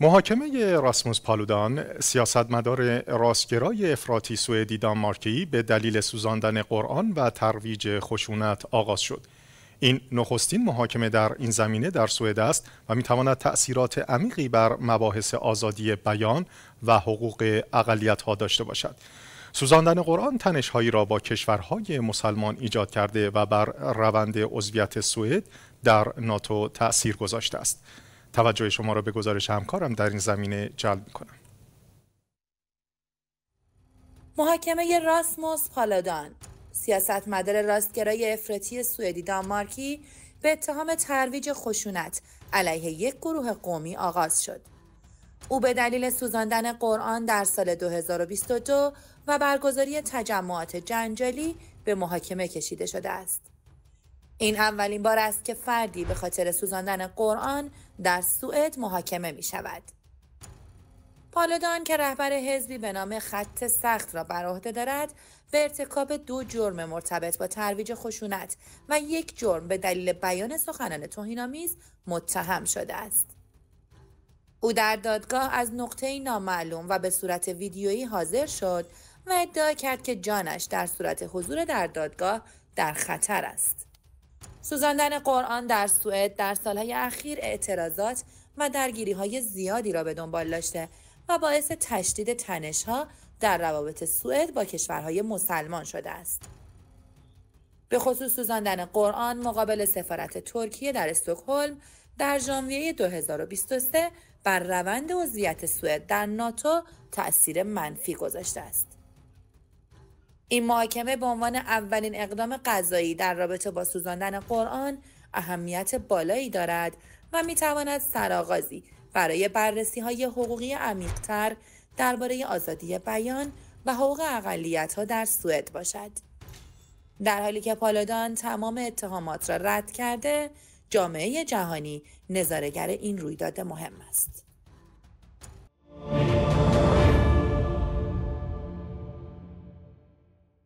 محاکمه راسموس پالودان سیاستمدار راستگرای افراطی سوئدی دانمارکی به دلیل سوزاندن قرآن و ترویج خشونت آغاز شد این نخستین محاکمه در این زمینه در سوئد است و میتواند تأثیرات عمیقی بر مباحث آزادی بیان و حقوق اقلیت ها داشته باشد سوزاندن قرآن تنشهایی را با کشورهای مسلمان ایجاد کرده و بر روند عضویت سوئد در ناتو تأثیر گذاشته است توجه شما را به گزارش همکارم در این زمینه جلب میکنم محاکمه راسموس پالادان سیاستمدار راستگرای افراطی سوئدی دانمارکی به اتهام ترویج خشونت علیه یک گروه قومی آغاز شد او به دلیل سوزاندن قرآن در سال 2022 و برگزاری تجمعات جنجالی به محاکمه کشیده شده است این اولین بار است که فردی به خاطر سوزاندن قرآن در سوئد محاکمه می شود. پالدان که رهبر حزبی به نام خط سخت را بر عهده دارد به ارتکاب دو جرم مرتبط با ترویج خشونت و یک جرم به دلیل بیان سخنان توهینآمیز متهم شده است او در دادگاه از نقطه نامعلوم و به صورت ویدیویی حاضر شد و ادعا کرد که جانش در صورت حضور در دادگاه در خطر است سوزاندن قرآن در سوئد در سالهای اخیر اعتراضات و درگیری های زیادی را به دنبال داشته و باعث تشدید تنشها در روابط سوئد با کشورهای مسلمان شده است. به خصوص سوزاندن قرآن مقابل سفارت ترکیه در استکهلم در ژانویه 2023 بر روند عضویت سوئد در ناتو تأثیر منفی گذاشته است. این محاکمه به عنوان اولین اقدام قضایی در رابطه با سوزاندن قرآن اهمیت بالایی دارد و میتواند تواند سرآغازی برای بررسی های حقوقی عمیقتر درباره آزادی بیان و حقوق اقلیت ها در سوئد باشد. در حالی که پالادان تمام اتهامات را رد کرده، جامعه جهانی نظارگر این رویداد مهم است.